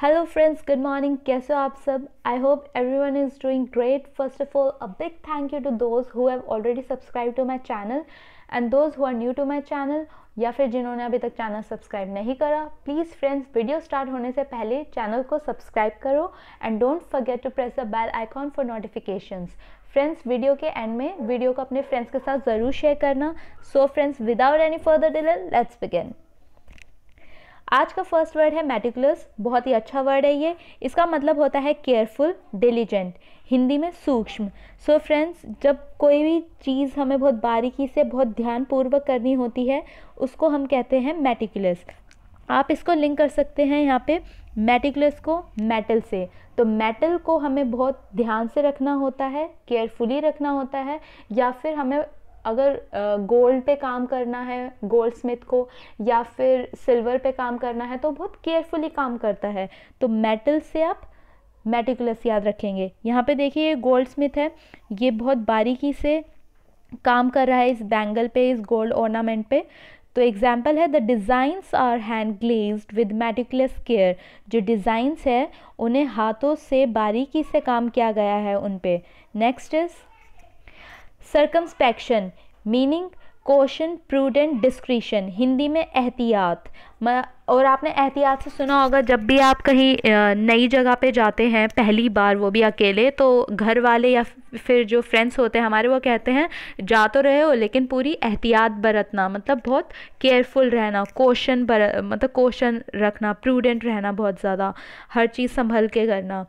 Hello friends good morning कैसे हो आप सब I hope everyone is doing great first of all a big thank you to those who have already subscribe to my channel and those who are new to my channel या फिर जिन्होंने अभी तक channel subscribe नहीं करा please friends video start होने से पहले चैनल को सब्सक्राइब करो and don't forget to press the bell icon for notifications friends video के एंड में वीडियो को अपने फ्रेंड्स के साथ ज़रूर शेयर करना so friends without any further delay let's begin आज का फर्स्ट वर्ड है मेटिकुलस बहुत ही अच्छा वर्ड है ये इसका मतलब होता है केयरफुल डिलीजेंट हिंदी में सूक्ष्म सो so फ्रेंड्स जब कोई भी चीज़ हमें बहुत बारीकी से बहुत ध्यानपूर्वक करनी होती है उसको हम कहते हैं मेटिकुलस आप इसको लिंक कर सकते हैं यहाँ पे मेटिकुलस को मेटल से तो मेटल को हमें बहुत ध्यान से रखना होता है केयरफुली रखना होता है या फिर हमें अगर गोल्ड पे काम करना है गोल्ड स्मिथ को या फिर सिल्वर पे काम करना है तो बहुत केयरफुली काम करता है तो मेटल से आप मेटिकुलस याद रखेंगे यहाँ पे देखिए गोल्ड स्मिथ है ये बहुत बारीकी से काम कर रहा है इस बैंगल पे इस गोल्ड ऑर्नामेंट पे तो एग्जाम्पल है the designs are hand glazed with meticulous care जो डिज़ाइंस है उन्हें हाथों से बारीकी से काम किया गया है उन पे next is circumspection meaning caution prudent discretion Hindi में एहतियात और आपने एहतियात से सुना होगा जब भी आप कहीं नई जगह पे जाते हैं पहली बार वो भी अकेले तो घर वाले या फिर जो फ्रेंड्स होते हैं हमारे वो कहते हैं जा तो रहे हो लेकिन पूरी एहतियात बरतना मतलब बहुत केयरफुल रहना कोशन बर मतलब कोशन रखना प्रूडेंट रहना बहुत ज़्यादा हर चीज़ संभल के करना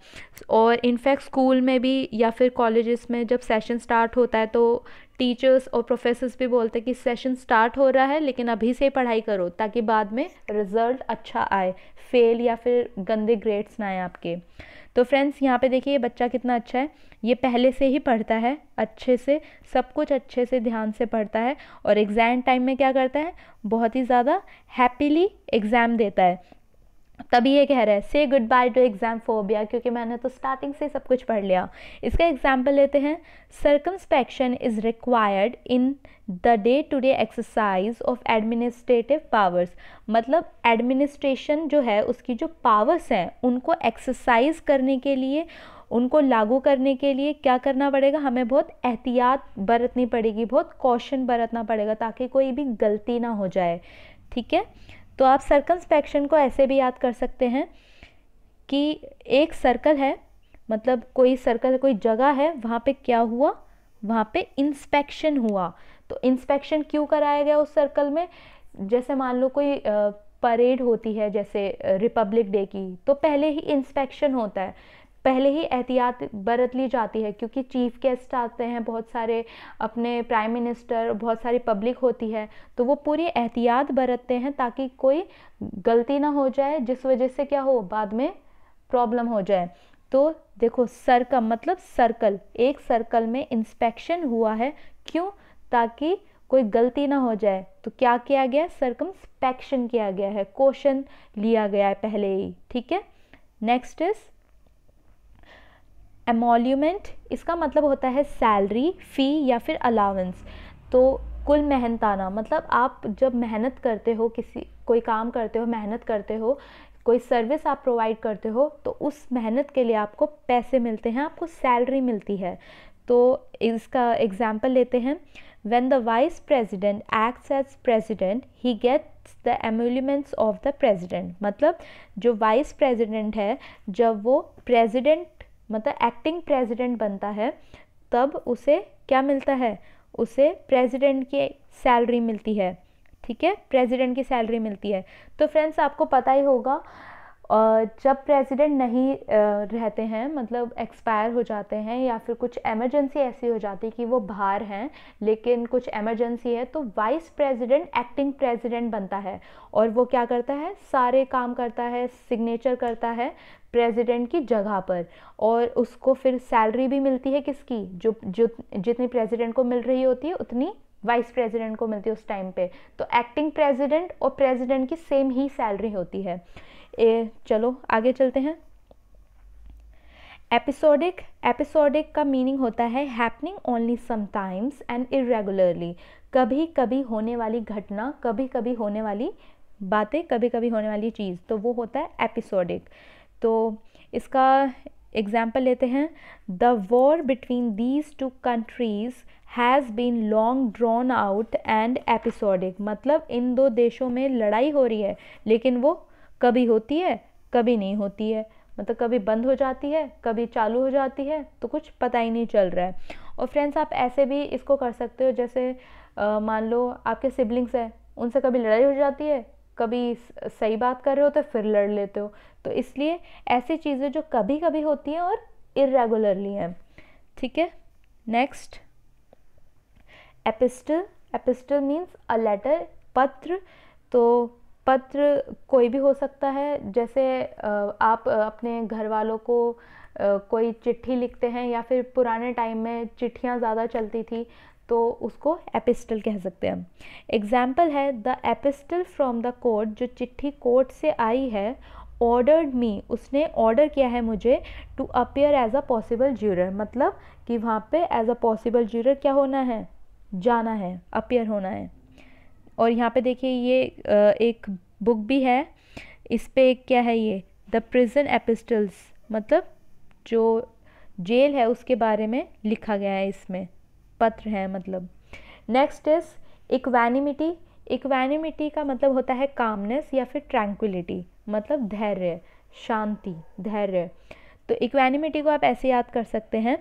और इनफैक्ट स्कूल में भी या फिर कॉलेज़ में जब सेशन स्टार्ट होता है तो टीचर्स और प्रोफेसर्स भी बोलते हैं कि सेशन स्टार्ट हो रहा है लेकिन अभी से पढ़ाई करो ताकि बाद में रिज़ल्ट अच्छा आए फेल या फिर गंदे ग्रेड्स ना आए आपके तो फ्रेंड्स यहाँ पे देखिए ये बच्चा कितना अच्छा है ये पहले से ही पढ़ता है अच्छे से सब कुछ अच्छे से ध्यान से पढ़ता है और एग्ज़ाम टाइम में क्या करता है बहुत ही ज़्यादा हैप्पीली एग्ज़ाम देता है तभी ये कह रहा है say goodbye to exam phobia क्योंकि मैंने तो स्टार्टिंग से सब कुछ पढ़ लिया इसका एग्जाम्पल लेते हैं circumspection is required in the day to day exercise of administrative powers मतलब एडमिनिस्ट्रेशन जो है उसकी जो पावर्स हैं उनको एक्सरसाइज करने के लिए उनको लागू करने के लिए क्या करना पड़ेगा हमें बहुत एहतियात बरतनी पड़ेगी बहुत कॉशन बरतना पड़ेगा ताकि कोई भी गलती ना हो जाए ठीक है तो आप सर्कन्स्पेक्शन को ऐसे भी याद कर सकते हैं कि एक सर्कल है मतलब कोई सर्कल कोई जगह है वहाँ पे क्या हुआ वहाँ पे इंस्पेक्शन हुआ तो इंस्पेक्शन क्यों कराया गया उस सर्कल में जैसे मान लो कोई परेड होती है जैसे रिपब्लिक डे की तो पहले ही इंस्पेक्शन होता है पहले ही एहतियात बरत ली जाती है क्योंकि चीफ गेस्ट आते हैं बहुत सारे अपने प्राइम मिनिस्टर बहुत सारी पब्लिक होती है तो वो पूरी एहतियात बरतते हैं ताकि कोई गलती ना हो जाए जिस वजह से क्या हो बाद में प्रॉब्लम हो जाए तो देखो सर का मतलब सर्कल एक सर्कल में इंस्पेक्शन हुआ है क्यों ताकि कोई गलती ना हो जाए तो क्या किया गया सरकम स्पेक्शन किया गया है क्वेश्चन लिया गया है पहले ही ठीक है नेक्स्ट इज़ एमोल्यूमेंट इसका मतलब होता है सैलरी फ़ी या फिर अलाउंस तो कुल मेहनताना मतलब आप जब मेहनत करते हो किसी कोई काम करते हो मेहनत करते हो कोई सर्विस आप प्रोवाइड करते हो तो उस मेहनत के लिए आपको पैसे मिलते हैं आपको सैलरी मिलती है तो इसका एग्जाम्पल लेते हैं when the vice president acts as president he gets the emoluments of the president मतलब जो वाइस प्रेजिडेंट है जब वो प्रेजिडेंट मतलब एक्टिंग प्रेसिडेंट बनता है तब उसे क्या मिलता है उसे प्रेसिडेंट की सैलरी मिलती है ठीक है प्रेसिडेंट की सैलरी मिलती है तो फ्रेंड्स आपको पता ही होगा और जब प्रेसिडेंट नहीं रहते हैं मतलब एक्सपायर हो जाते हैं या फिर कुछ एमरजेंसी ऐसी हो जाती कि वो बाहर हैं लेकिन कुछ एमरजेंसी है तो वाइस प्रेसिडेंट एक्टिंग प्रेसिडेंट बनता है और वो क्या करता है सारे काम करता है सिग्नेचर करता है प्रेसिडेंट की जगह पर और उसको फिर सैलरी भी मिलती है किसकी जो जो जितनी प्रेसिडेंट को मिल रही होती है उतनी वाइस प्रेसिडेंट को मिलती है उस टाइम पे तो एक्टिंग प्रेसिडेंट और प्रेसिडेंट की सेम ही सैलरी होती है ए चलो आगे चलते हैं एपिसोडिक एपिसोडिक का मीनिंग होता है happening only sometimes and irregularly कभी कभी होने वाली घटना कभी कभी होने वाली बातें कभी कभी होने वाली चीज़ तो वो होता है एपिसोडिक तो इसका एग्जाम्पल लेते हैं the war between these two countries has been long drawn out and episodic मतलब इन दो देशों में लड़ाई हो रही है लेकिन वो कभी होती है कभी नहीं होती है मतलब कभी बंद हो जाती है कभी चालू हो जाती है तो कुछ पता ही नहीं चल रहा है और फ्रेंड्स आप ऐसे भी इसको कर सकते हो जैसे मान लो आपके सिबलिंग्स हैं उनसे कभी लड़ाई हो जाती है कभी सही बात कर रहे हो तो फिर लड़ लेते हो तो इसलिए ऐसी चीज़ें जो कभी कभी होती हैं और इरेगुलरली हैं ठीक है next epistle epistle means a letter पत्र तो पत्र कोई भी हो सकता है जैसे आप अपने घर वालों को कोई चिट्ठी लिखते हैं या फिर पुराने टाइम में चिट्ठियाँ ज़्यादा चलती थी तो उसको एपिस्टल कह सकते हैं एग्जाम्पल है the epistle from the court जो चिट्ठी कोर्ट से आई है ऑर्डर्ड मी उसने ऑर्डर किया है मुझे to appear as a possible juror मतलब कि वहाँ पे एज अ पॉसिबल ज्यूरर क्या होना है जाना है अपेयर होना है और यहाँ पे देखिए ये एक बुक भी है इस पर क्या है ये द प्रिजन एपिस्टल्स मतलब जो जेल है उसके बारे में लिखा गया है इसमें पत्र है मतलब नेक्स्ट इज़ इक्वैनिमिटी इक्वैनिमिटी का मतलब होता है कामनेस या फिर ट्रैंक्विलिटी मतलब धैर्य शांति धैर्य तो इक्वैनिमिटी को आप ऐसे याद कर सकते हैं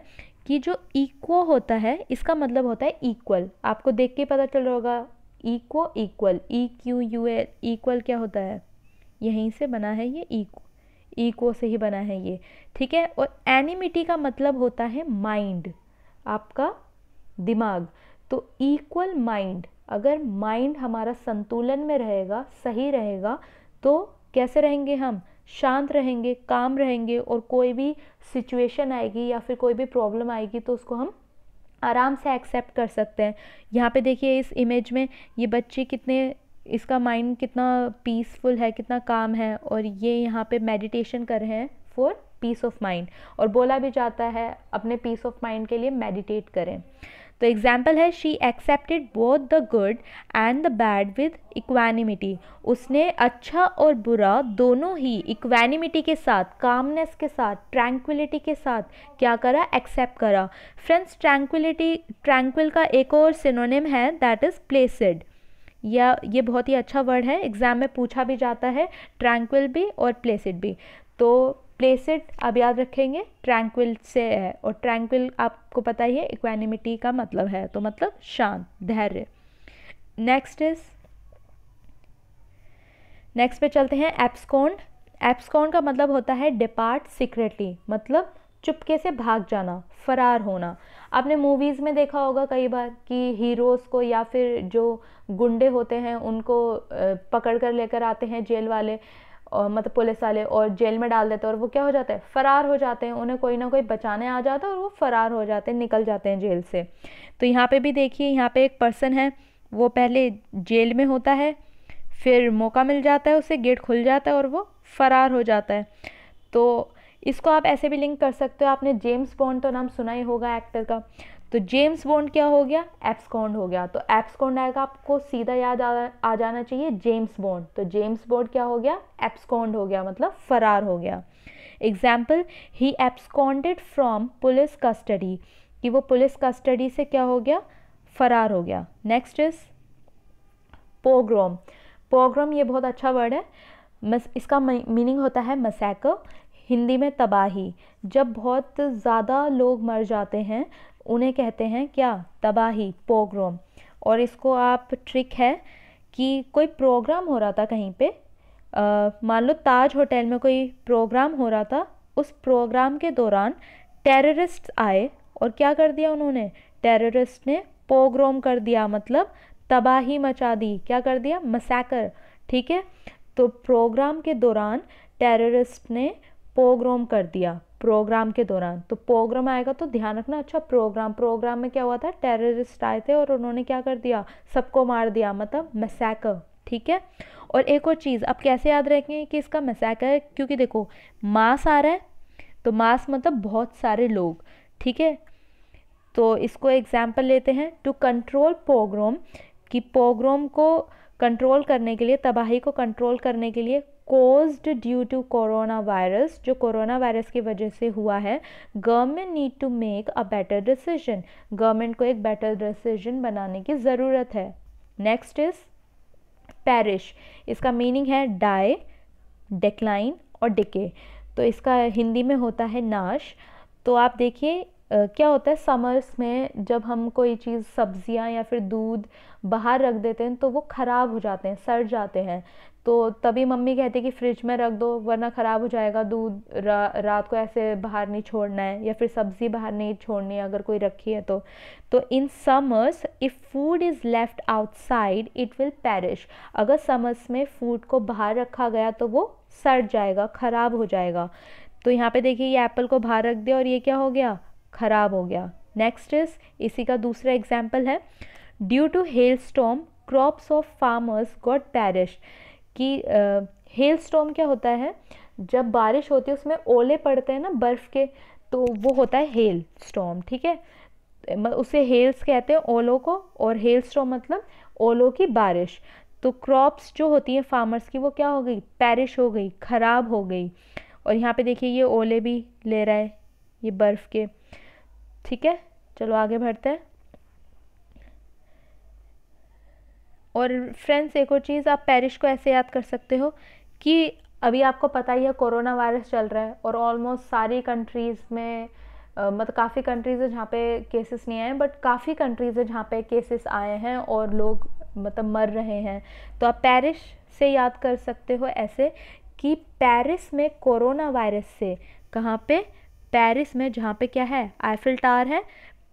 कि जो इक्व होता है इसका मतलब होता है इक्वल आपको देख के पता चल रहा होगा eco equal E Q U L equal क्या होता है यहीं से बना है ये ईको से ही बना है ये ठीक है और एनिमिटी का मतलब होता है माइंड आपका दिमाग तो इक्वल माइंड अगर माइंड हमारा संतुलन में रहेगा सही रहेगा तो कैसे रहेंगे हम शांत रहेंगे काम रहेंगे और कोई भी सिचुएशन आएगी या फिर कोई भी प्रॉब्लम आएगी तो उसको हम आराम से एक्सेप्ट कर सकते हैं यहाँ पे देखिए इस इमेज में ये बच्चे कितने इसका माइंड कितना पीसफुल है कितना काम है और ये यहाँ पे मेडिटेशन कर रहे हैं फॉर पीस ऑफ माइंड और बोला भी जाता है अपने पीस ऑफ माइंड के लिए मेडिटेट करें तो एग्जाम्पल है she accepted both the good and the bad with equanimity उसने अच्छा और बुरा दोनों ही इक्वानिमिटी के साथ कामनेस के साथ ट्रैंक्विलिटी के साथ क्या करा एक्सेप्ट करा फ्रेंड्स ट्रैंक्विलिटी ट्रैंक्विल का एक और सिनोनिम है दैट इज़ प्लेसड या ये बहुत ही अच्छा वर्ड है एग्ज़ाम में पूछा भी जाता है ट्रैंक्विल भी और प्लेसड भी तो प्लेसेट आप याद रखेंगे ट्रैंक्विल से है और ट्रैंक्विल आपको पता ही है इक्वानिमिटी का मतलब है तो मतलब शांत धैर्य नेक्स्ट इज नेक्स्ट पे चलते हैं एप्सकॉन्ड एप्सकॉन्ड का मतलब होता है डिपार्ट सीक्रेटली मतलब चुपके से भाग जाना फरार होना आपने मूवीज़ में देखा होगा कई बार कि हीरोज़ को या फिर जो गुंडे होते हैं उनको पकड़ कर लेकर आते हैं जेल वाले और मतलब पुलिस वाले और जेल में डाल देते हैं और वो क्या हो जाता है फ़रार हो जाते हैं उन्हें कोई ना कोई बचाने आ जाता है और वो फ़रार हो जाते हैं निकल जाते हैं जेल से तो यहाँ पे भी देखिए यहाँ पे एक पर्सन है वो पहले जेल में होता है फिर मौका मिल जाता है उसे गेट खुल जाता है और वो फ़रार हो जाता है तो इसको आप ऐसे भी लिंक कर सकते हो आपने जेम्स बॉन्ड तो नाम सुना ही होगा एक्टर का तो जेम्स बॉन्ड क्या हो गया एप्सकॉन्ड हो गया तो एप्सकॉन्ड आएगा आपको सीधा याद आ, आ जाना चाहिए जेम्स बॉन्ड तो जेम्स बॉन्ड क्या हो गया एप्सकॉन्ड हो गया मतलब फरार हो गया example he absconded from police custody कि वो पुलिस कस्टडी से क्या हो गया फरार हो गया नेक्स्ट इज पोग्रोम पोग्रोम ये बहुत अच्छा वर्ड है इसका मीनिंग होता है मसैकर हिंदी में तबाही जब बहुत ज़्यादा लोग मर जाते हैं उन्हें कहते हैं क्या तबाही पोग्रोम और इसको आप ट्रिक है कि कोई प्रोग्राम हो रहा था कहीं पे मान लो ताज होटल में कोई प्रोग्राम हो रहा था उस प्रोग्राम के दौरान टेररिस्ट आए और क्या कर दिया उन्होंने टेररिस्ट ने पोग्रोम कर दिया मतलब तबाही मचा दी क्या कर दिया मसाकर ठीक है तो प्रोग्राम के दौरान टेररिस्ट ने पोग्रोम कर दिया प्रोग्राम के दौरान तो प्रोग्राम आएगा तो ध्यान रखना अच्छा प्रोग्राम प्रोग्राम में क्या हुआ था टेररिस्ट आए थे और उन्होंने क्या कर दिया सबको मार दिया मतलब मसैक ठीक है और एक और चीज़ अब कैसे याद रखेंगे कि इसका मसैक है क्योंकि देखो मास आ रहा है तो मास मतलब बहुत सारे लोग ठीक है तो इसको एग्जाम्पल लेते हैं टू कंट्रोल पोग्रोम कि पोग्रोम को कंट्रोल करने के लिए तबाही को कंट्रोल करने के लिए caused due to corona virus जो कोरोना वायरस की वजह से हुआ है government need to make a better decision government को एक बेटर डिसीजन बनाने की ज़रूरत है नेक्स्ट इज पैरिश इसका मीनिंग है डाई डिक्लाइन और डिके तो इसका हिंदी में होता है नाश तो आप देखिए Uh, क्या होता है समर्स में जब हम कोई चीज़ सब्जियां या फिर दूध बाहर रख देते हैं तो वो ख़राब हो जाते हैं सड़ जाते हैं तो तभी मम्मी कहती कि फ्रिज में रख दो वरना ख़राब हो जाएगा दूध रा, रात को ऐसे बाहर नहीं छोड़ना है या फिर सब्ज़ी बाहर नहीं छोड़नी है अगर कोई रखी है तो तो in summers if food is left outside it will perish अगर समर्स में फूड को बाहर रखा गया तो वो सड़ जाएगा ख़राब हो जाएगा तो यहाँ पे देखिए ये एप्पल को बाहर रख दिया और ये क्या हो गया ख़राब हो गया नेक्स्ट इज़ इसी का दूसरा एग्जाम्पल है due to hailstorm crops of farmers got perish कि हेल स्टॉम क्या होता है जब बारिश होती है उसमें ओले पड़ते हैं ना बर्फ़ के तो वो होता है हेल स्टॉम ठीक है उसे हेल्स कहते हैं ओलों को और हेल स्टॉम मतलब ओलों की बारिश तो क्रॉप्स जो होती हैं फार्मर्स की वो क्या हो गई पैरिश हो गई ख़राब हो गई और यहाँ पे देखिए ये ओले भी ले रहा है ये बर्फ़ के ठीक है चलो आगे बढ़ते हैं और फ्रेंड्स एक और चीज़ आप पेरिस को ऐसे याद कर सकते हो कि अभी आपको पता ही है कोरोना वायरस चल रहा है और ऑलमोस्ट सारी कंट्रीज़ में मतलब काफ़ी कंट्रीज़ है जहाँ पे केसेस नहीं आए बट काफ़ी कंट्रीज़ है जहाँ पे केसेस आए हैं और लोग मतलब मर रहे हैं तो आप पेरिस से याद कर सकते हो ऐसे कि पेरिस में कोरोना वायरस से कहाँ पे पेरिस में जहाँ पे क्या है आईफिल टावर है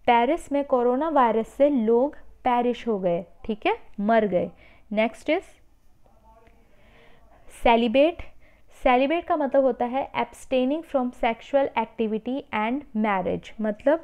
पेरिस में कोरोना वायरस से लोग पैरिश हो गए ठीक है मर गए नेक्स्ट इज सेलिबेट सेलिबेट का मतलब होता है abstaining from sexual activity and marriage मतलब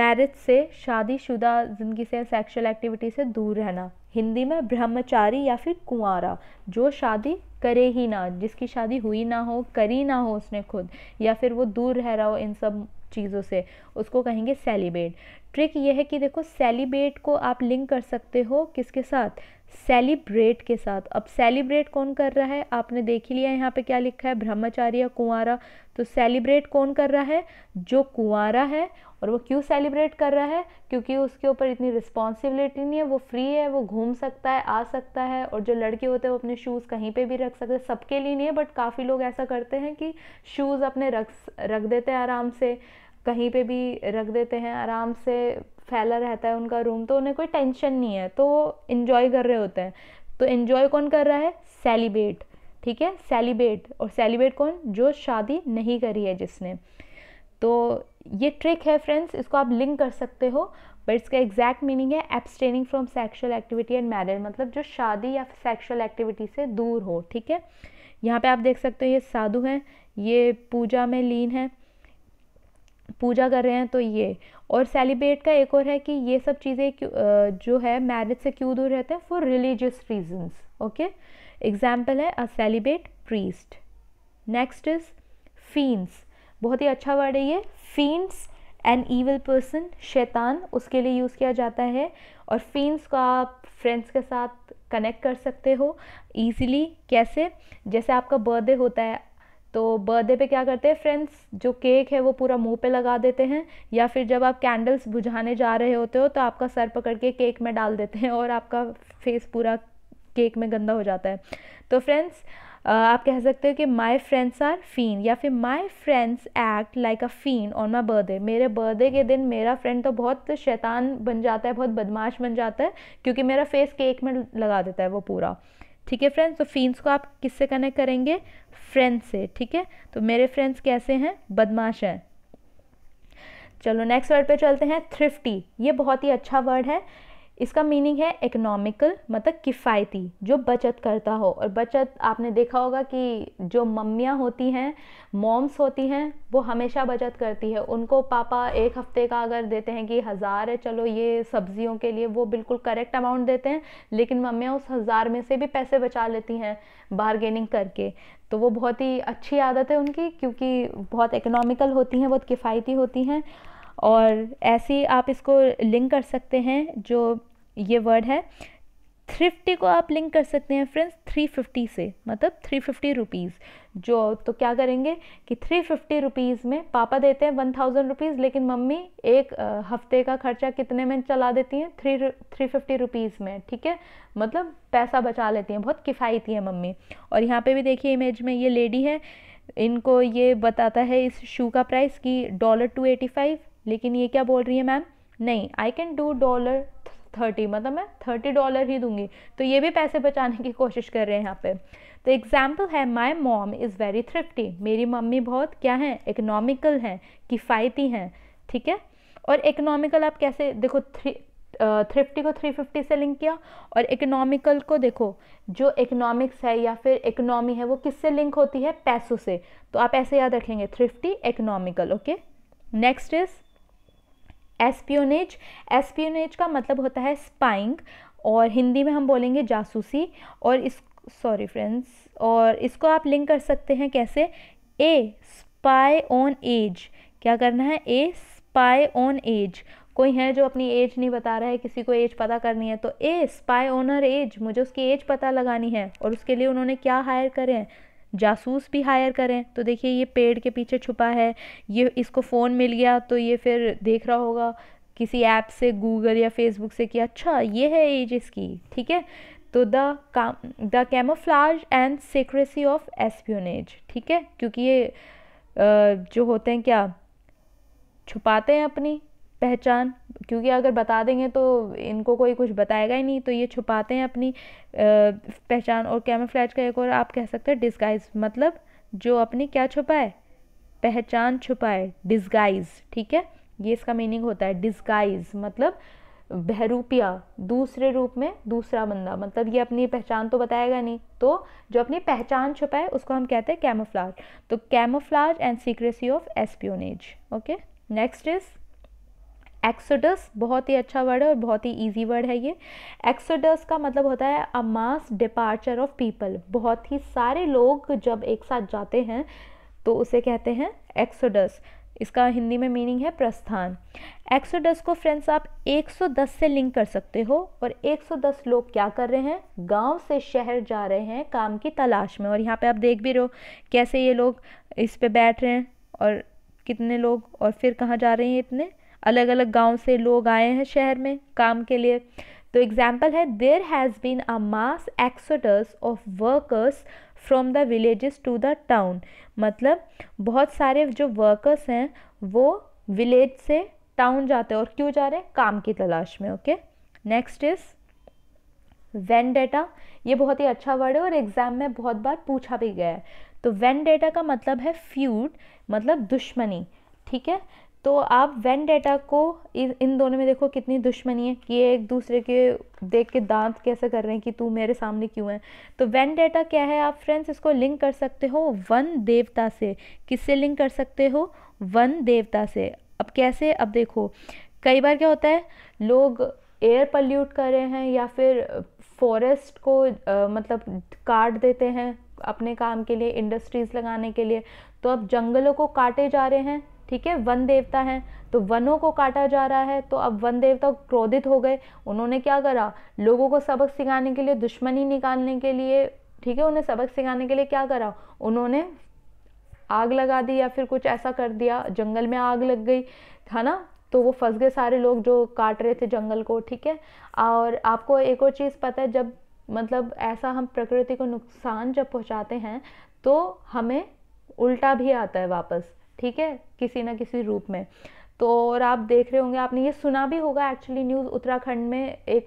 मैरिज से शादीशुदा ज़िंदगी से सेक्सुअल एक्टिविटी से दूर रहना हिंदी में ब्रह्मचारी या फिर कुंवारा जो शादी करे ही ना जिसकी शादी हुई ना हो करी ना हो उसने खुद या फिर वो दूर रह रहा हो इन सब चीज़ों से उसको कहेंगे सेलिबेट ट्रिक ये है कि देखो सेलिब्रेट को आप लिंक कर सकते हो किसके साथ सेलिब्रेट के साथ अब सेलिब्रेट कौन कर रहा है आपने देख ही लिया यहाँ पे क्या लिखा है ब्रह्मचारी या कुंवारा तो सेलिब्रेट कौन कर रहा है जो कुंवारा है और वो क्यों सेलिब्रेट कर रहा है क्योंकि उसके ऊपर इतनी रिस्पॉन्सिबिलिटी नहीं है वो फ्री है वो घूम सकता है आ सकता है और जो लड़के होते हैं वो अपने शूज़ कहीं पे भी रख सकते हैं सबके लिए नहीं है बट काफ़ी लोग ऐसा करते हैं कि शूज़ अपने रख रख देते हैं आराम से कहीं पे भी रख देते हैं आराम से फैला रहता है उनका रूम तो उन्हें कोई टेंशन नहीं है तो वो इन्जॉय कर रहे होते हैं तो इन्जॉय कौन कर रहा है सेलिब्रेट ठीक है सेलिब्रेट और सेलिब्रेट कौन जो शादी नहीं करी है जिसने तो ये ट्रिक है फ्रेंड्स इसको आप लिंक कर सकते हो बट इसका एग्जैक्ट मीनिंग है abstaining from sexual activity and marriage मतलब जो शादी या सेक्शुअल एक्टिविटी से दूर हो ठीक है यहाँ पे आप देख सकते हो ये साधु हैं ये पूजा में लीन है पूजा कर रहे हैं तो ये और सेलिब्रेट का एक और है कि ये सब चीज़ें जो है मैरिज से क्यों दूर रहते हैं for religious reasons okay example है a celibate priest next is fiends बहुत ही अच्छा वर्ड है ये फीन्स एन ईवल पर्सन शैतान उसके लिए यूज़ किया जाता है और फीन्स को आप फ्रेंड्स के साथ कनेक्ट कर सकते हो ईजिली कैसे जैसे आपका बर्थडे होता है तो बर्थडे पे क्या करते हैं फ्रेंड्स जो केक है वो पूरा मुंह पे लगा देते हैं या फिर जब आप कैंडल्स बुझाने जा रहे होते हो तो आपका सर पकड़ के केक में डाल देते हैं और आपका फेस पूरा केक में गंदा हो जाता है तो फ्रेंड्स आप कह सकते हो कि माय फ्रेंड्स आर फीन या फिर my friends act like a fiend on my birthday मेरे बर्थडे के दिन मेरा फ्रेंड तो बहुत शैतान बन जाता है बहुत बदमाश बन जाता है क्योंकि मेरा फेस केक में लगा देता है वो पूरा ठीक है फ्रेंड्स तो फीन्स को आप किससे कनेक्ट करेंगे फ्रेंड से ठीक है तो मेरे फ्रेंड्स कैसे हैं बदमाश हैं चलो नेक्स्ट वर्ड पे चलते हैं थ्रिफ्टी ये बहुत ही अच्छा वर्ड है इसका मीनिंग है इकोनॉमिकल मतलब किफ़ायती जो बचत करता हो और बचत आपने देखा होगा कि जो मम्मियाँ होती हैं मॉम्स होती हैं वो हमेशा बचत करती है उनको पापा एक हफ़्ते का अगर देते हैं कि हज़ार है चलो ये सब्जियों के लिए वो बिल्कुल करेक्ट अमाउंट देते हैं लेकिन मम्मियाँ उस हज़ार में से भी पैसे बचा लेती हैं बारगेनिंग करके तो वो बहुत ही अच्छी आदत है उनकी क्योंकि बहुत इकोनॉमिकल होती हैं बहुत किफ़ायती होती हैं और ऐसे आप इसको लिंक कर सकते हैं जो ये वर्ड है थ्रिफ्टी को आप लिंक कर सकते हैं फ्रेंड्स थ्री फिफ्टी से मतलब थ्री फिफ्टी रुपीज़ जो तो क्या करेंगे कि थ्री फिफ्टी रुपीज़ में पापा देते हैं वन थाउजेंड रुपीज़ लेकिन मम्मी एक हफ्ते का खर्चा कितने में चला देती हैं थ्री थ्री फिफ्टी रुपीज़ में ठीक है मतलब पैसा बचा लेती हैं बहुत किफ़ायती है मम्मी और यहाँ पर भी देखिए इमेज में ये लेडी है इनको ये बताता है इस शू का प्राइस कि डॉलर टू एटी फाइव लेकिन ये क्या बोल रही है मैम नहीं I can do dollar thirty मतलब मैं थर्टी डॉलर ही दूंगी तो ये भी पैसे बचाने की कोशिश कर रहे हैं यहाँ पे तो एग्जाम्पल है my mom is very thrifty मेरी मम्मी बहुत क्या हैं इकनॉमिकल हैं किफ़ायती हैं ठीक है और इकनॉमिकल आप कैसे देखो थ्री थ्रिफ्टी को थ्री फिफ्टी से लिंक किया और इकोनॉमिकल को देखो जो इकोनॉमिक्स है या फिर इकोनॉमी है वो किससे लिंक होती है पैसों से तो आप ऐसे याद रखेंगे thrifty economical okay next is espionage espionage का मतलब होता है स्पाइंग और हिंदी में हम बोलेंगे जासूसी और इस सॉरी फ्रेंड्स और इसको आप लिंक कर सकते हैं कैसे ए स्पाई ऑन एज क्या करना है ए स्पाई ऑन एज कोई है जो अपनी एज नहीं बता रहा है किसी को एज पता करनी है तो ए स्पाई ऑनर एज मुझे उसकी एज पता लगानी है और उसके लिए उन्होंने क्या हायर करें जासूस भी हायर करें तो देखिए ये पेड़ के पीछे छुपा है ये इसको फ़ोन मिल गया तो ये फिर देख रहा होगा किसी ऐप से गूगल या फेसबुक से कि अच्छा ये है एज इसकी ठीक है तो द काम the camouflage and secrecy of espionage ठीक है क्योंकि ये जो होते हैं क्या छुपाते हैं अपनी पहचान क्योंकि अगर बता देंगे तो इनको कोई कुछ बताएगा ही नहीं तो ये छुपाते हैं अपनी पहचान और कैमोफ्लैज का एक और आप कह सकते हैं डिस्गाइज मतलब जो अपनी क्या छुपाए पहचान छुपाए डिस्गाइज ठीक है ये इसका मीनिंग होता है डिस्गाइज मतलब बहरूपिया दूसरे रूप में दूसरा बंदा मतलब ये अपनी पहचान तो बताएगा नहीं तो जो अपनी पहचान छुपाए उसको हम कहते हैं कैमोफ्लाज तो camouflage and secrecy of espionage okay next is exodus बहुत ही अच्छा वर्ड है और बहुत ही ईजी वर्ड है ये एक्सोडस का मतलब होता है a mass departure of people बहुत ही सारे लोग जब एक साथ जाते हैं तो उसे कहते हैं एक्सोडस इसका हिंदी में मीनिंग है प्रस्थान एक्सोडस को फ्रेंड्स आप 110 से लिंक कर सकते हो और 110 लोग क्या कर रहे हैं गांव से शहर जा रहे हैं काम की तलाश में और यहाँ पे आप देख भी रहे हो कैसे ये लोग इस पे बैठ रहे हैं और कितने लोग और फिर कहाँ जा रहे हैं इतने अलग अलग गाँव से लोग आए हैं शहर में काम के लिए तो एग्जाम्पल है there has been a mass exodus of workers from the villages to the town मतलब बहुत सारे जो वर्कर्स हैं वो विलेज से टाउन जाते हैं और क्यों जा रहे हैं काम की तलाश में okay next is vendetta ये बहुत ही अच्छा वर्ड है और एग्ज़ाम में बहुत बार पूछा भी गया है तो वेन डेटा का मतलब है फ्यूड मतलब दुश्मनी ठीक है तो आप वेन डेटा को इन दोनों में देखो कितनी दुश्मनी है कि ये एक दूसरे के देख के दांत कैसे कर रहे हैं कि तू मेरे सामने क्यों है तो वेन डेटा क्या है आप फ्रेंड्स इसको लिंक कर सकते हो वन देवता से किससे लिंक कर सकते हो वन देवता से अब कैसे अब देखो कई बार क्या होता है लोग एयर पल्यूट कर रहे हैं या फिर फॉरेस्ट को आ, मतलब काट देते हैं अपने काम के लिए इंडस्ट्रीज़ लगाने के लिए तो अब जंगलों को काटे जा रहे हैं ठीक है वन देवता हैं तो वनों को काटा जा रहा है तो अब वन देवता क्रोधित हो गए उन्होंने क्या करा लोगों को सबक सिखाने के लिए दुश्मनी निकालने के लिए ठीक है उन्हें सबक सिखाने के लिए क्या करा उन्होंने आग लगा दी या फिर कुछ ऐसा कर दिया जंगल में आग लग गई है ना तो वो फंस गए सारे लोग जो काट रहे थे जंगल को ठीक है और आपको एक और चीज़ पता है जब मतलब ऐसा हम प्रकृति को नुकसान जब पहुंचाते हैं तो हमें उल्टा भी आता है वापस ठीक है किसी ना किसी रूप में तो और आप देख रहे होंगे आपने ये सुना भी होगा एक्चुअली न्यूज़ उत्तराखंड में एक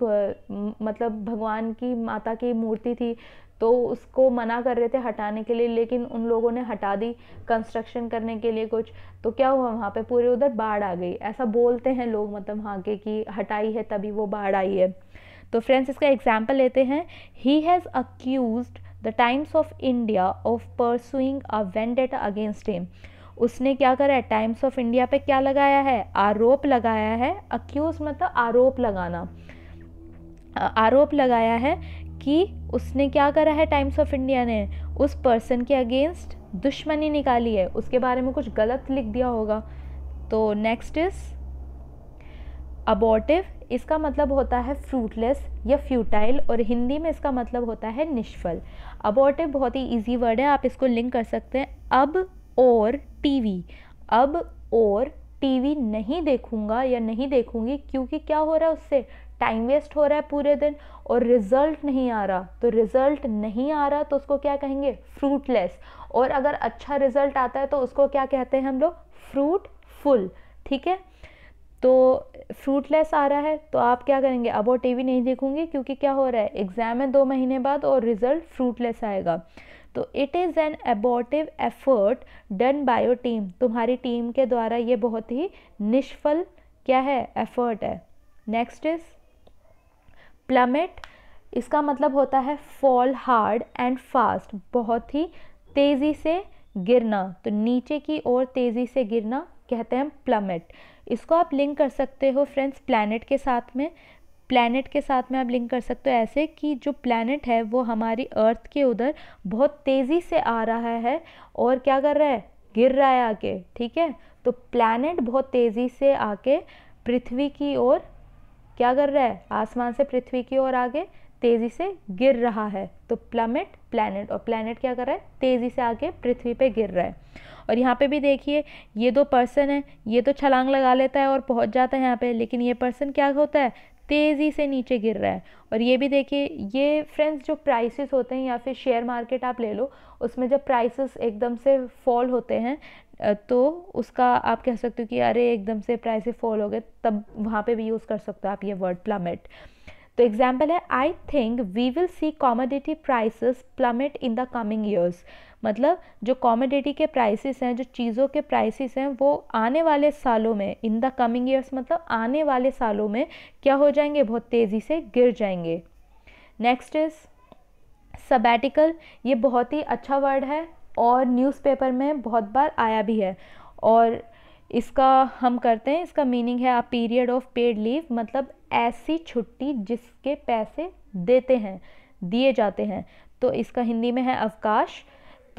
मतलब भगवान की माता की मूर्ति थी तो उसको मना कर रहे थे हटाने के लिए लेकिन उन लोगों ने हटा दी कंस्ट्रक्शन करने के लिए कुछ तो क्या हुआ वहाँ पे पूरे उधर बाढ़ आ गई ऐसा बोलते हैं लोग मतलब वहाँ के कि हटाई है तभी वो बाढ़ आई है तो फ्रेंड्स इसका एग्जाम्पल लेते हैं he has accused the Times of India of pursuing a vendetta against him उसने क्या करा है टाइम्स ऑफ इंडिया पे क्या लगाया है आरोप लगाया है अक्यूज मतलब आरोप लगाना आरोप लगाया है कि उसने क्या करा है टाइम्स ऑफ इंडिया ने उस पर्सन के अगेंस्ट दुश्मनी निकाली है उसके बारे में कुछ गलत लिख दिया होगा तो नेक्स्ट इज अबॉटिव इसका मतलब होता है फ्रूटलेस या फ्यूटाइल और हिंदी में इसका मतलब होता है निष्फल अबॉटिव बहुत ही इजी वर्ड है आप इसको लिंक कर सकते हैं अब और टीवी अब और टीवी नहीं देखूंगा या नहीं देखूंगी क्योंकि क्या हो रहा है उससे टाइम वेस्ट हो रहा है पूरे दिन और रिज़ल्ट नहीं आ रहा तो रिज़ल्ट नहीं आ रहा तो उसको क्या कहेंगे फ्रूटलेस और अगर अच्छा रिज़ल्ट आता है तो उसको क्या कहते हैं हम लोग फ्रूटफुल ठीक है तो फ्रूटलेस आ रहा है तो आप क्या करेंगे अब वो टीवी नहीं देखूंगी क्योंकि क्या हो रहा है एग्ज़ाम है दो महीने बाद और रिज़ल्ट फ्रूटलेस आएगा तो it is an abortive effort done by your team तुम्हारी टीम के द्वारा ये बहुत ही निष्फल क्या है एफर्ट है नेक्स्ट इज प्लमेट इसका मतलब होता है फॉल हार्ड एंड फास्ट बहुत ही तेज़ी से गिरना तो नीचे की ओर तेज़ी से गिरना कहते हैं प्लमेट इसको आप लिंक कर सकते हो फ्रेंड्स प्लैनेट के साथ में प्लैनेट के साथ में आप लिंक कर सकते हो ऐसे कि जो प्लैनेट है वो हमारी अर्थ के उधर बहुत तेज़ी से आ रहा है और क्या कर रहा है गिर रहा है आके ठीक है तो प्लैनेट बहुत तेज़ी से आके पृथ्वी की ओर क्या कर रहा है आसमान से पृथ्वी की ओर आगे तेज़ी से गिर रहा है तो प्लमेट प्लैनेट और प्लैनेट क्या कर रहा है तेज़ी से आगे पृथ्वी पे गिर रहा है और यहाँ पे भी देखिए ये दो पर्सन है ये तो छलांग लगा लेता है और पहुँच जाता है यहाँ पे लेकिन ये पर्सन क्या होता है तेज़ी से नीचे गिर रहा है और ये भी देखिए ये फ्रेंड्स जो प्राइसेस होते हैं या फिर शेयर मार्केट आप ले लो उसमें जब प्राइसेस एकदम से फॉल होते हैं तो उसका आप कह सकते हो कि अरे एकदम से प्राइसेस फॉल हो गए तब वहाँ पे भी यूज़ कर सकते हो आप ये वर्ड प्लमेट तो एग्जाम्पल है I think we will see commodity prices plummet in the coming years मतलब जो कॉमोडिटी के प्राइसेस हैं जो चीज़ों के प्राइसेस हैं वो आने वाले सालों में इन द कमिंग ईयर्स मतलब आने वाले सालों में क्या हो जाएंगे बहुत तेज़ी से गिर जाएंगे नेक्स्ट इज़ सबैटिकल ये बहुत ही अच्छा वर्ड है और न्यूज़पेपर में बहुत बार आया भी है और इसका हम करते हैं इसका मीनिंग है a period of paid leave मतलब ऐसी छुट्टी जिसके पैसे देते हैं दिए जाते हैं तो इसका हिंदी में है अवकाश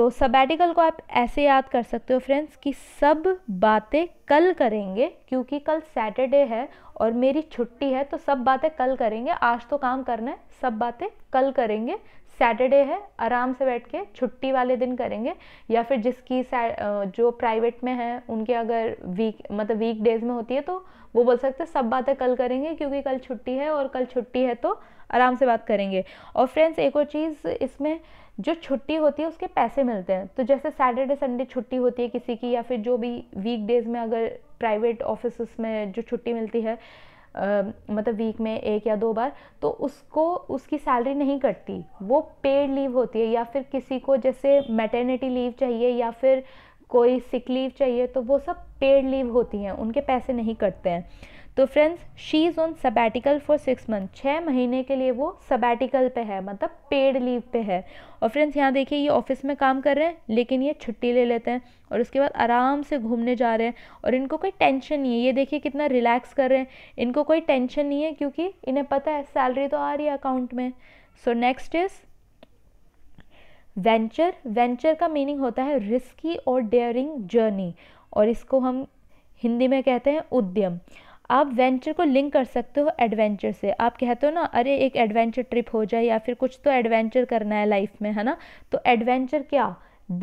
तो सबैटिकल को आप ऐसे याद कर सकते हो फ्रेंड्स कि सब बातें कल करेंगे क्योंकि कल सैटरडे है और मेरी छुट्टी है तो सब बातें कल करेंगे आज तो काम करना है सब बातें कल करेंगे सैटरडे है आराम से बैठ के छुट्टी वाले दिन करेंगे या फिर जिसकी जो प्राइवेट में है उनके अगर वीक मतलब वीक डेज में होती है तो वो बोल सकते हैं सब बातें कल करेंगे क्योंकि कल छुट्टी है और कल छुट्टी है तो आराम से बात करेंगे और फ्रेंड्स एक और चीज़ इसमें जो छुट्टी होती है उसके पैसे मिलते हैं तो जैसे सैटरडे संडे छुट्टी होती है किसी की या फिर जो भी वीक डेज़ में अगर प्राइवेट ऑफिस में जो छुट्टी मिलती है आ, मतलब वीक में एक या दो बार तो उसको उसकी सैलरी नहीं कटती वो पेड लीव होती है या फिर किसी को जैसे मैटरनिटी लीव चाहिए या फिर कोई सिक लीव चाहिए तो वो सब पेड लीव होती हैं उनके पैसे नहीं कटते हैं तो friends she is on sabbatical for six month छः महीने के लिए वो सबैटिकल पे है मतलब पेड लीव पे है और फ्रेंड्स यहाँ देखिए ये ऑफिस में काम कर रहे हैं लेकिन ये छुट्टी ले लेते हैं और उसके बाद आराम से घूमने जा रहे हैं और इनको कोई टेंशन नहीं है ये देखिए कितना रिलैक्स कर रहे हैं इनको कोई टेंशन नहीं है क्योंकि इन्हें पता है सैलरी तो आ रही है अकाउंट में so next is venture venture का मीनिंग होता है रिस्की और डेयरिंग जर्नी और इसको हम हिंदी में कहते हैं उद्यम आप वेंचर को लिंक कर सकते हो एडवेंचर से आप कहते हो ना अरे एक एडवेंचर ट्रिप हो जाए या फिर कुछ तो एडवेंचर करना है लाइफ में है ना तो एडवेंचर क्या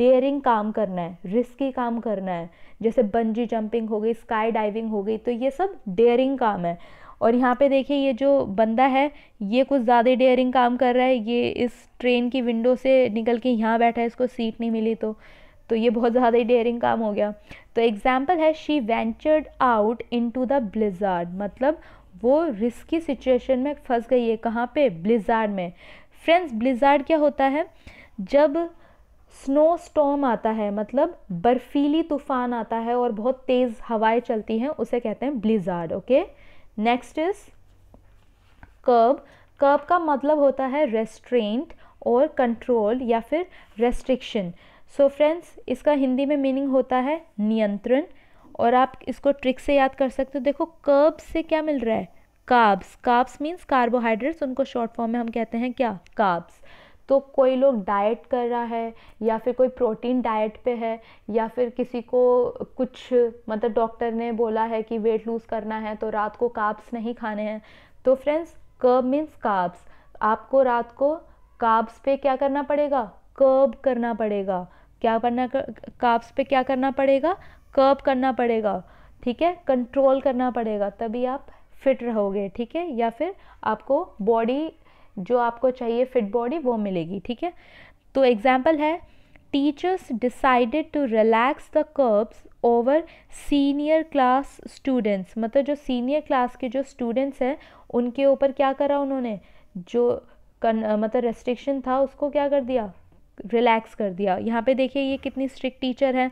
डेयरिंग काम करना है रिस्की काम करना है जैसे बंजी जंपिंग हो गई स्काई डाइविंग हो गई तो ये सब डेयरिंग काम है और यहाँ पे देखिए ये जो बंदा है ये कुछ ज़्यादा डेयरिंग काम कर रहा है ये इस ट्रेन की विंडो से निकल के यहाँ बैठा है इसको सीट नहीं मिली तो तो ये बहुत ज़्यादा ही डेयरिंग काम हो गया तो एग्ज़ाम्पल है she ventured out into the blizzard मतलब वो रिस्की सिचुएशन में फंस गई है कहाँ पे ब्लिजार्ड में फ्रेंड्स ब्लिजार्ड क्या होता है जब स्नो स्टॉम आता है मतलब बर्फीली तूफान आता है और बहुत तेज़ हवाएं चलती हैं उसे कहते हैं blizzard okay next is curb curb का मतलब होता है रेस्ट्रेंट और कंट्रोल या फिर रेस्ट्रिक्शन सो so फ्रेंड्स इसका हिंदी में मीनिंग होता है नियंत्रण और आप इसको ट्रिक से याद कर सकते हो देखो कर्ब से क्या मिल रहा है काब्स काब्स मीन्स कार्बोहाइड्रेट्स उनको शॉर्ट फॉर्म में हम कहते हैं क्या काब्स तो कोई लोग डाइट कर रहा है या फिर कोई प्रोटीन डाइट पे है या फिर किसी को कुछ मतलब डॉक्टर ने बोला है कि वेट लूज़ करना है तो रात को काब्स नहीं खाने हैं तो फ्रेंड्स कर्ब मीन्स काब्स आपको रात को काब्स पे क्या करना पड़ेगा कर्ब करना पड़ेगा क्या करना काप्स पे क्या करना पड़ेगा कर्व करना पड़ेगा ठीक है कंट्रोल करना पड़ेगा तभी आप फिट रहोगे ठीक है या फिर आपको बॉडी जो आपको चाहिए फिट बॉडी वो मिलेगी ठीक है तो एग्जाम्पल है teachers decided to relax the curbs over senior class students मतलब जो सीनियर क्लास के जो स्टूडेंट्स हैं उनके ऊपर क्या करा उन्होंने जो कन, मतलब रेस्ट्रिक्शन था उसको क्या कर दिया रिलैक्स कर दिया यहाँ पे देखिए ये कितनी स्ट्रिक्ट टीचर है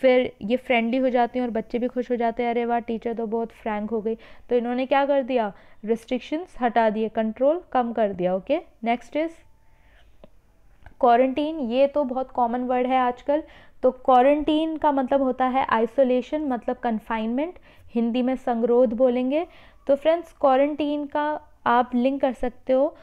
फिर ये फ्रेंडली हो जाती हैं और बच्चे भी खुश हो जाते हैं अरे वाह टीचर तो बहुत फ्रैंक हो गई तो इन्होंने क्या कर दिया रिस्ट्रिक्शंस हटा दिए कंट्रोल कम कर दिया ओके नेक्स्ट इज़ क्वारंटीन ये तो बहुत कॉमन वर्ड है आजकल तो क्वारंटीन का मतलब होता है आइसोलेशन मतलब कन्फाइनमेंट हिंदी में संगरोध बोलेंगे तो फ्रेंड्स क्वारंटीन का आप लिंक कर सकते हो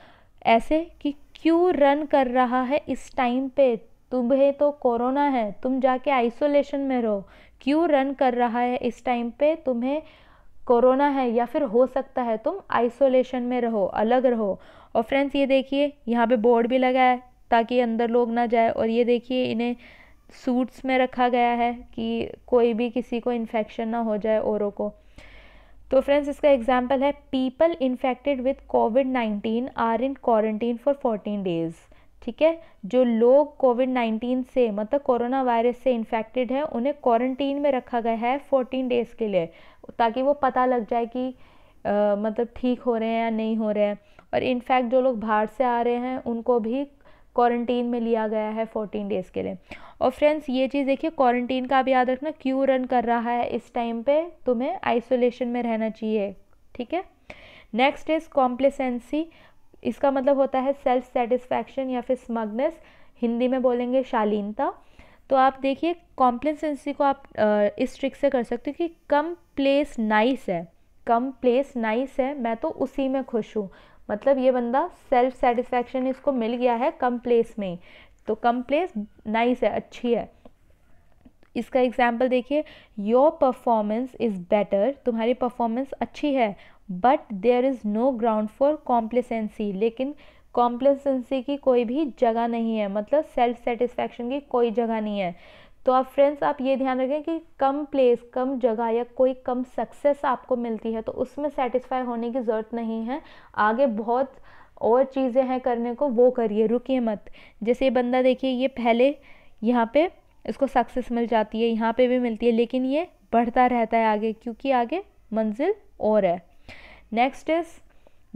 ऐसे कि क्यों रन कर रहा है इस टाइम पे तुम्हें तो कोरोना है तुम जाके आइसोलेशन में रहो क्यों रन कर रहा है इस टाइम पे तुम्हें कोरोना है या फिर हो सकता है तुम आइसोलेशन में रहो अलग रहो और फ्रेंड्स ये देखिए यहाँ पे बोर्ड भी लगा है ताकि अंदर लोग ना जाए और ये देखिए इन्हें सूट्स में रखा गया है कि कोई भी किसी को इन्फेक्शन ना हो जाए औरों को तो फ्रेंड्स इसका एग्जाम्पल है people infected with COVID nineteen are in quarantine for fourteen days ठीक है जो लोग कोविड नाइन्टीन से मतलब कोरोना वायरस से इन्फेक्टेड है उन्हें क्वारंटीन में रखा गया है फोर्टीन डेज़ के लिए ताकि वो पता लग जाए कि आ, मतलब ठीक हो रहे हैं या नहीं हो रहे हैं और इनफैक्ट जो लोग बाहर से आ रहे हैं उनको भी क्वारंटीन में लिया गया है फोर्टीन डेज़ के लिए और फ्रेंड्स ये चीज़ देखिए क्वारंटीन का आप याद रखना क्यों रन कर रहा है इस टाइम पे तुम्हें आइसोलेशन में रहना चाहिए ठीक है नेक्स्ट इज़ कॉम्प्लेसेंसी इसका मतलब होता है सेल्फ सेटिस्फैक्शन या फिर स्मगनेस हिंदी में बोलेंगे शालीनता तो आप देखिए कॉम्प्लेसेंसी को आप इस ट्रिक से कर सकते हो कि कम प्लेस नाइस है कम प्लेस नाइस है मैं तो उसी में खुश हूँ मतलब ये बंदा सेल्फ सेटिस्फैक्शन इसको मिल गया है कम प्लेस में तो प्लेस नाइस है अच्छी है इसका एग्जाम्पल देखिए योर परफॉर्मेंस इज़ बेटर तुम्हारी परफॉर्मेंस अच्छी है but there is no ground for complacency लेकिन कॉम्प्लेसेंसी की कोई भी जगह नहीं है मतलब सेल्फ सेटिस्फेक्शन की कोई जगह नहीं है तो अब फ्रेंड्स आप ये ध्यान रखें कि कम प्लेस कम जगह या कोई कम सक्सेस आपको मिलती है तो उसमें सेटिस्फाई होने की ज़रूरत नहीं है आगे बहुत और चीज़ें हैं करने को वो करिए रुकिए मत जैसे ये बंदा देखिए ये पहले यहाँ पे इसको सक्सेस मिल जाती है यहाँ पे भी मिलती है लेकिन ये बढ़ता रहता है आगे क्योंकि आगे मंजिल और है next is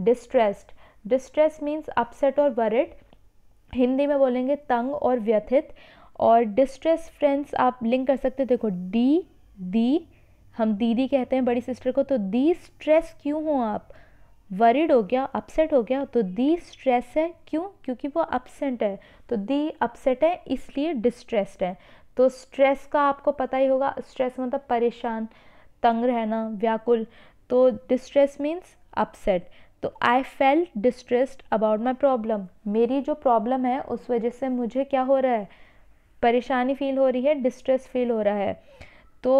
distressed distress means upset और वरिड हिंदी में बोलेंगे तंग और व्यथित और डिस्ट्रेस फ्रेंड्स आप लिंक कर सकते हैं देखो डी दी हम दीदी कहते हैं बड़ी सिस्टर को तो दी स्ट्रेस क्यों हो आप वरिड हो गया अपसेट हो गया तो दी स्ट्रेस है क्यों क्योंकि वो अपसेंट है तो दी अपसेट है इसलिए डिस्ट्रेस्ड है तो स्ट्रेस का आपको पता ही होगा स्ट्रेस मतलब परेशान तंग रहना व्याकुल तो डिस्ट्रेस मीन्स अपसेट तो I feel distressed about my problem मेरी जो प्रॉब्लम है उस वजह से मुझे क्या हो रहा है परेशानी फील हो रही है डिस्ट्रेस फील हो रहा है तो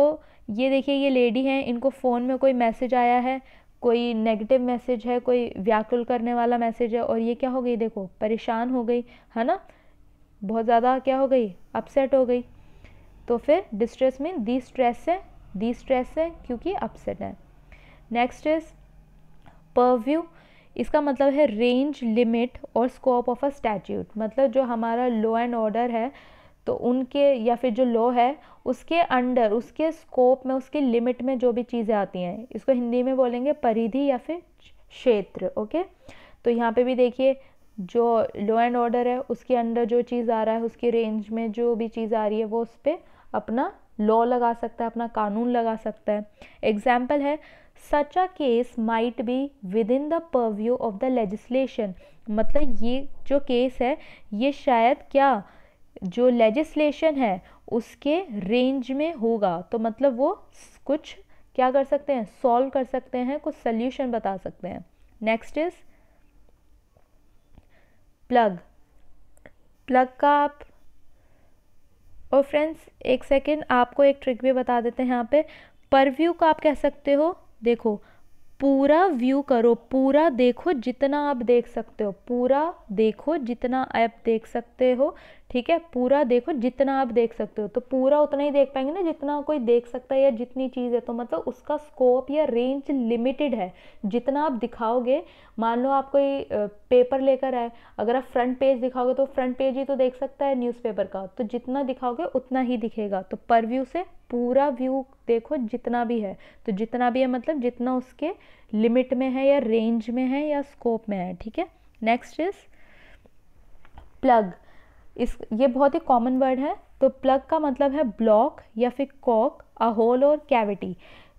ये देखिए ये लेडी हैं इनको फ़ोन में कोई मैसेज आया है कोई नेगेटिव मैसेज है कोई व्याकुल करने वाला मैसेज है और ये क्या हो गई देखो परेशान हो गई है ना बहुत ज़्यादा क्या हो गई अपसेट हो गई तो फिर डिस्ट्रेस में दी स्ट्रेस है दी स्ट्रेस है क्योंकि अपसेट है नेक्स्ट इज परव्यू इसका मतलब है रेंज लिमिट और स्कोप ऑफ अ स्टैट्यूट मतलब जो हमारा लॉ एंड ऑर्डर है तो उनके या फिर जो लॉ है उसके अंडर उसके स्कोप में उसके लिमिट में जो भी चीज़ें आती हैं इसको हिंदी में बोलेंगे परिधि या फिर क्षेत्र ओके तो यहाँ पे भी देखिए जो लॉ एंड ऑर्डर है उसके अंडर जो चीज़ आ रहा है उसकी रेंज में जो भी चीज़ आ रही है वो उस पर अपना लॉ लगा सकता है अपना कानून लगा सकता है एग्जाम्पल है such a case might be within the purview of the legislation मतलब ये जो केस है ये शायद क्या जो लेजिस्लेशन है उसके रेंज में होगा तो मतलब वो कुछ क्या कर सकते हैं सॉल्व कर सकते हैं कुछ सल्यूशन बता सकते हैं नेक्स्ट इज प्लग प्लग का आप और फ्रेंड्स एक सेकेंड आपको एक ट्रिक भी बता देते हैं यहाँ पे परव्यू का आप कह सकते हो देखो पूरा व्यू करो पूरा देखो जितना आप देख सकते हो पूरा देखो जितना आप देख सकते हो ठीक है पूरा देखो जितना आप देख सकते हो तो पूरा उतना ही देख पाएंगे ना जितना कोई देख सकता है या जितनी चीज़ है तो मतलब उसका स्कोप या रेंज लिमिटेड है जितना आप दिखाओगे मान लो आप कोई पेपर लेकर आए अगर आप फ्रंट पेज दिखाओगे तो फ्रंट पेज ही तो देख सकता है न्यूज़पेपर का तो जितना दिखाओगे उतना ही दिखेगा तो पर व्यू से पूरा व्यू देखो जितना भी है तो जितना भी है मतलब जितना उसके लिमिट में है या रेंज में है या स्कोप में है ठीक है नेक्स्ट इज़ प्लग इस ये बहुत ही कॉमन वर्ड है तो प्लग का मतलब है ब्लॉक या फिर कॉक अ होल और कैविटी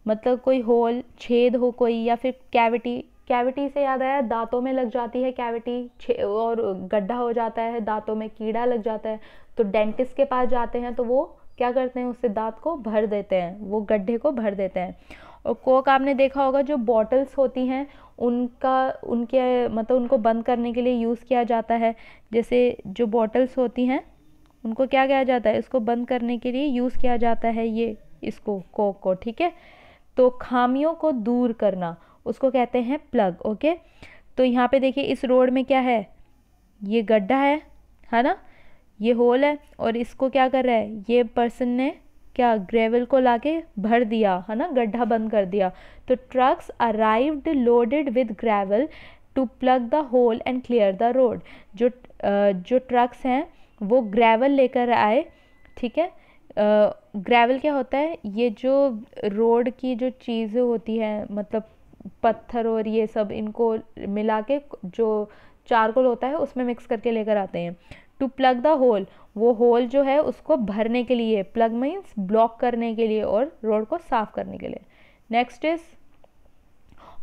मतलब कोई होल छेद हो कोई या फिर कैविटी कैविटी से याद आया दांतों में लग जाती है कैविटी और गड्ढा हो जाता है दांतों में कीड़ा लग जाता है तो डेंटिस्ट के पास जाते हैं तो वो क्या करते हैं उससे दांत को भर देते हैं वो गड्ढे को भर देते हैं और कोक आपने देखा होगा जो बॉटल्स होती हैं उनका उनके मतलब उनको बंद करने के लिए यूज़ किया जाता है जैसे जो बॉटल्स होती हैं उनको क्या किया जाता है इसको बंद करने के लिए यूज़ किया जाता है ये इसको कोक को ठीक है तो खामियों को दूर करना उसको कहते हैं प्लग ओके तो यहाँ पे देखिए इस रोड में क्या है ये गड्ढा है है ना ये होल है और इसको क्या कर रहा है ये पर्सन ने क्या ग्रेवल को लाके भर दिया है ना गड्ढा बंद कर दिया तो trucks arrived loaded with gravel to plug the hole and clear the road जो जो ट्रक्स हैं वो ग्रेवल लेकर आए ठीक है ग्रेवल क्या होता है ये जो रोड की जो चीज़ें होती हैं मतलब पत्थर और ये सब इनको मिला के जो चारकोल होता है उसमें मिक्स करके लेकर आते हैं टू प्लग द होल वो होल जो है उसको भरने के लिए प्लग मीन्स ब्लॉक करने के लिए और रोड को साफ़ करने के लिए नेक्स्ट इज़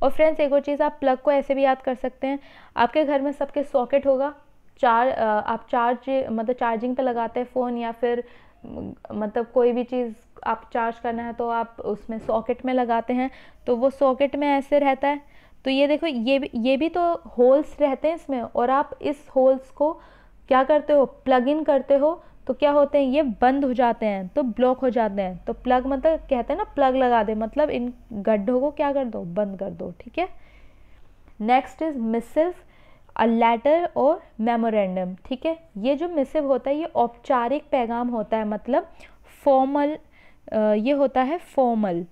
और फ्रेंड्स एक और चीज़ आप प्लग को ऐसे भी याद कर सकते हैं आपके घर में सबके सॉकेट होगा चार आप चार्ज मतलब चार्जिंग पे लगाते हैं फ़ोन या फिर मतलब कोई भी चीज़ आप चार्ज करना है तो आप उसमें सॉकेट में लगाते हैं तो वो सॉकेट में ऐसे रहता है तो ये देखो ये भी ये भी तो होल्स रहते हैं इसमें और आप इस होल्स को क्या करते हो प्लग इन करते हो तो क्या होते हैं ये बंद हो जाते हैं तो ब्लॉक हो जाते हैं तो प्लग मतलब कहते हैं ना प्लग लगा दे मतलब इन गड्ढों को क्या कर दो बंद कर दो ठीक है next is missive a letter और मेमोरेंडम ठीक है ये जो मिसिव होता है ये औपचारिक पैगाम होता है मतलब फॉर्मल ये होता है फॉर्मल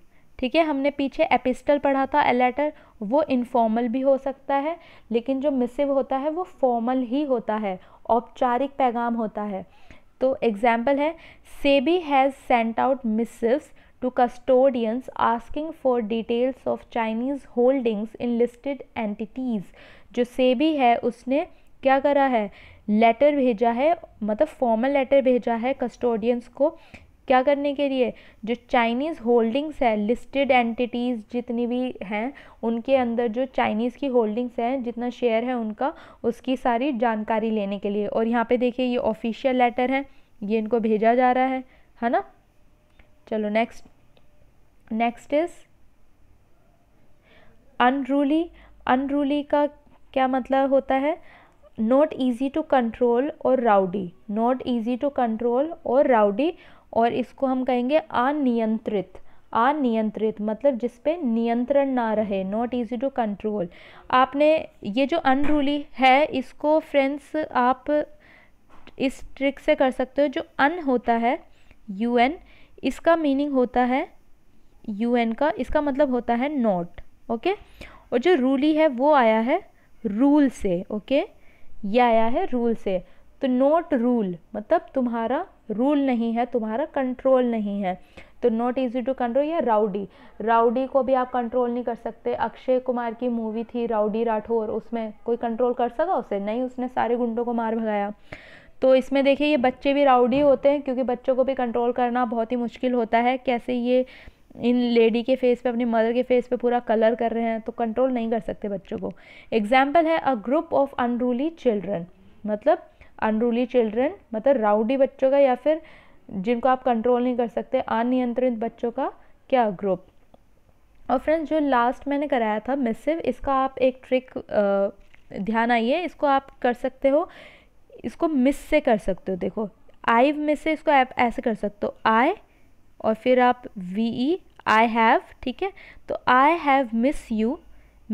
ठीक है हमने पीछे एपिस्टल पढ़ा था एलेटर वो इनफॉर्मल भी हो सकता है लेकिन जो मिसिव होता है वो फॉर्मल ही होता है औपचारिक पैगाम होता है तो एग्जाम्पल है SEBI has sent out missives to custodians asking for details of Chinese holdings in listed entities जो सेबी है उसने क्या करा है लेटर भेजा है मतलब फॉर्मल लेटर भेजा है कस्टोडियंस को क्या करने के लिए जो चाइनीज़ होल्डिंग्स है लिस्टेड एंटिटीज़ जितनी भी हैं उनके अंदर जो चाइनीज़ की होल्डिंग्स हैं जितना शेयर है उनका उसकी सारी जानकारी लेने के लिए और यहाँ पे देखिए ये ऑफिशियल लेटर है ये इनको भेजा जा रहा है है ना चलो next next is unruly unruly का क्या मतलब होता है नॉट ईजी टू कंट्रोल और rowdy not easy to control और राउडी और इसको हम कहेंगे अनियंत्रित अनियंत्रित मतलब जिस पे नियंत्रण ना रहे नॉट इजी टू कंट्रोल आपने ये जो अनरूली है इसको फ्रेंड्स आप इस ट्रिक से कर सकते हो जो अन होता है यू एन इसका मीनिंग होता है यू एन का इसका मतलब होता है नॉट ओके और जो रूली है वो आया है रूल से ओके ये आया है रूल से तो नोट रूल मतलब तुम्हारा रूल नहीं है तुम्हारा कंट्रोल नहीं है तो नॉट इजी टू कंट्रोल या राउडी राउडी को भी आप कंट्रोल नहीं कर सकते अक्षय कुमार की मूवी थी राउडी राठौर उसमें कोई कंट्रोल कर सका उसे नहीं उसने सारे गुंडों को मार भगाया तो इसमें देखिए ये बच्चे भी राउडी होते हैं क्योंकि बच्चों को भी कंट्रोल करना बहुत ही मुश्किल होता है कैसे ये इन लेडी के फेस पे अपनी मदर के फेस पे पूरा कलर कर रहे हैं तो कंट्रोल नहीं कर सकते बच्चों को एग्जाम्पल है a group of unruly children मतलब अनरूली चिल्ड्रन मतलब राउडी बच्चों का या फिर जिनको आप कंट्रोल नहीं कर सकते अनियंत्रित बच्चों का क्या ग्रुप और फ्रेंड्स जो लास्ट मैंने कराया था मिसिव इसका आप एक ट्रिक ध्यान आइए इसको आप कर सकते हो इसको मिस से कर सकते हो देखो आई मिस से इसको आप ऐसे कर सकते हो आई और फिर आप वी ई आई हैव ठीक है तो आई हैव मिस यू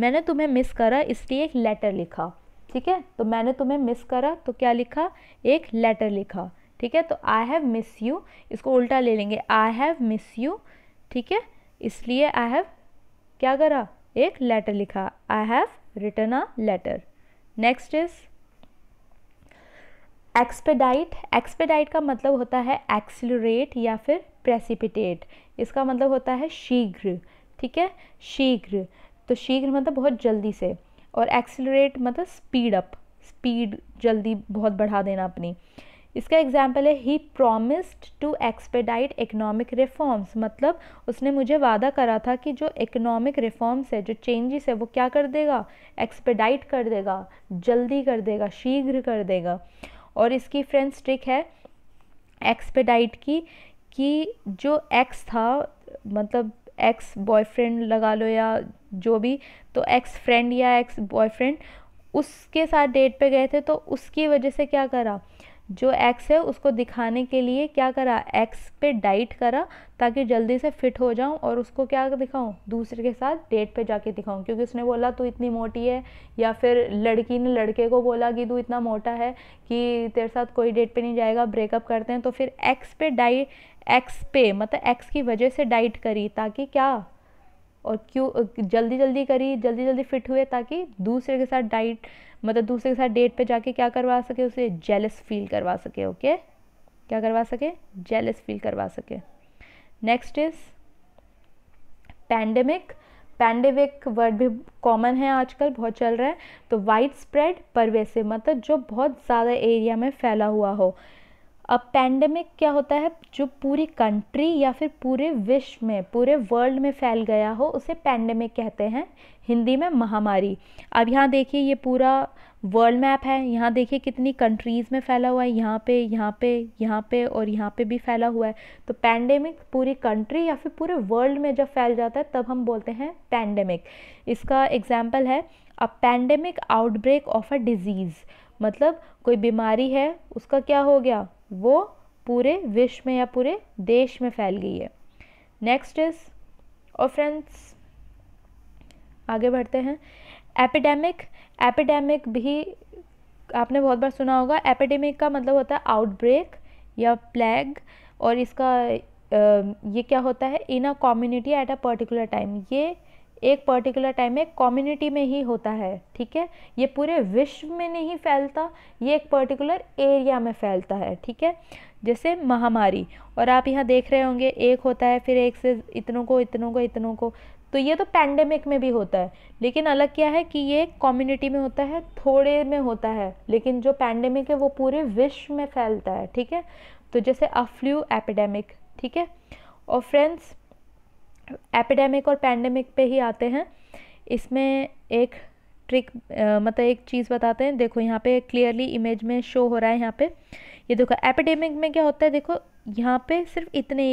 मैंने तुम्हें मिस करा इसलिए एक लेटर लिखा ठीक है तो मैंने तुम्हें मिस करा तो क्या लिखा एक लेटर लिखा ठीक है तो आई हैव मिस यू इसको उल्टा ले लेंगे आई हैव मिस यू ठीक है इसलिए आई हैव क्या करा एक लेटर लिखा I have return a letter next is expedite expedite का मतलब होता है एक्सलरेट या फिर प्रेसिपिटेट इसका मतलब होता है शीघ्र ठीक है शीघ्र तो शीघ्र मतलब बहुत जल्दी से और एक्सेलरेट मतलब स्पीड अप स्पीड जल्दी बहुत बढ़ा देना अपनी इसका एग्जाम्पल है he promised to expedite economic reforms मतलब उसने मुझे वादा करा था कि जो इकोनॉमिक रिफॉर्म्स है जो चेंजेस है वो क्या कर देगा एक्सपेडाइट कर देगा जल्दी कर देगा शीघ्र कर देगा और इसकी फ्रेंड्स ट्रिक है एक्सपेडाइट की कि जो एक्स था मतलब एक्स बॉयफ्रेंड लगा लो या जो भी तो एक्स फ्रेंड या एक्स बॉयफ्रेंड उसके साथ डेट पे गए थे तो उसकी वजह से क्या करा जो एक्स है उसको दिखाने के लिए क्या करा एक्स पे डाइट करा ताकि जल्दी से फिट हो जाऊं और उसको क्या दिखाऊं दूसरे के साथ डेट पे जाके दिखाऊं क्योंकि उसने बोला तू इतनी मोटी है या फिर लड़की ने लड़के को बोला कि तू इतना मोटा है कि तेरे साथ कोई डेट पे नहीं जाएगा ब्रेकअप करते हैं तो फिर एक्स पे डाइट एक्स पे मतलब एक्स की वजह से डाइट करी ताकि क्या और क्यों जल्दी जल्दी करी जल्दी जल्दी फिट हुए ताकि दूसरे के साथ डाइट मतलब दूसरे के साथ डेट पे जाके क्या करवा सके उसे जेलस फील करवा सके ओके okay? क्या करवा सके जेलस फील करवा सके next is pandemic pandemic word भी कॉमन है आजकल बहुत चल रहा है तो वाइड स्प्रेड परवेसिव मतलब जो बहुत ज़्यादा एरिया में फैला हुआ हो अब पैंडमिक क्या होता है जो पूरी कंट्री या फिर पूरे विश्व में पूरे वर्ल्ड में फैल गया हो उसे पैंडमिक कहते हैं हिंदी में महामारी अब यहाँ देखिए ये पूरा वर्ल्ड मैप है यहाँ देखिए कितनी कंट्रीज़ में फैला हुआ है यहाँ पे यहाँ पे यहाँ पे और यहाँ पे भी फैला हुआ है तो पैंडेमिक पूरी कंट्री या फिर पूरे वर्ल्ड में जब फैल जाता है तब हम बोलते हैं पैंडेमिक इसका एग्जाम्पल है a pandemic outbreak of a disease मतलब कोई बीमारी है उसका क्या हो गया वो पूरे विश्व में या पूरे देश में फैल गई है नेक्स्ट इज़ और फ्रेंड्स आगे बढ़ते हैं एपिडेमिक एपिडेमिक भी आपने बहुत बार सुना होगा एपिडेमिक का मतलब होता है आउटब्रेक या प्लेग और इसका ये क्या होता है in a community at a particular time ये एक पर्टिकुलर टाइम में कम्युनिटी में ही होता है ठीक है ये पूरे विश्व में नहीं फैलता ये एक पर्टिकुलर एरिया में फैलता है ठीक है जैसे महामारी और आप यहाँ देख रहे होंगे एक होता है फिर एक से इतनों को इतनों को इतनों को तो ये तो पैंडेमिक में भी होता है लेकिन अलग क्या है कि ये कम्युनिटी में होता है थोड़े में होता है लेकिन जो पैंडेमिक है वो पूरे विश्व में फैलता है ठीक है तो जैसे अफ्लू एपिडेमिक ठीक है और फ्रेंड्स एपिडेमिक और पैंडमिक पे ही आते हैं इसमें एक ट्रिक मतलब एक चीज़ बताते हैं देखो यहाँ पे क्लियरली इमेज में शो हो रहा है यहाँ पे ये देखो एपिडेमिक में क्या होता है देखो यहाँ पे सिर्फ इतने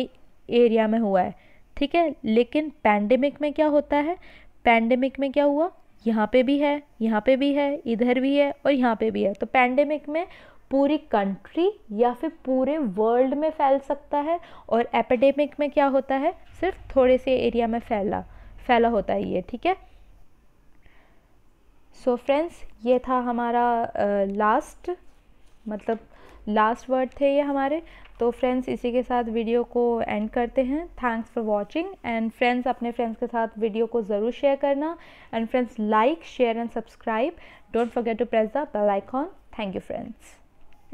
एरिया में हुआ है ठीक है लेकिन पैंडेमिक में क्या होता है पैंडेमिक में क्या हुआ यहाँ पे भी है यहाँ पे भी है इधर भी है और यहाँ पे भी है तो पैंडेमिक में पूरी कंट्री या फिर पूरे वर्ल्ड में फैल सकता है और एपिडेमिक में क्या होता है सिर्फ थोड़े से एरिया में फैला फैला होता है ये ठीक है सो फ्रेंड्स ये था हमारा लास्ट uh, मतलब लास्ट वर्ड थे ये हमारे तो फ्रेंड्स इसी के साथ वीडियो को एंड करते हैं thanks for watching and friends अपने फ्रेंड्स के साथ वीडियो को ज़रूर शेयर करना and friends like share and subscribe don't forget to press the bell icon thank you friends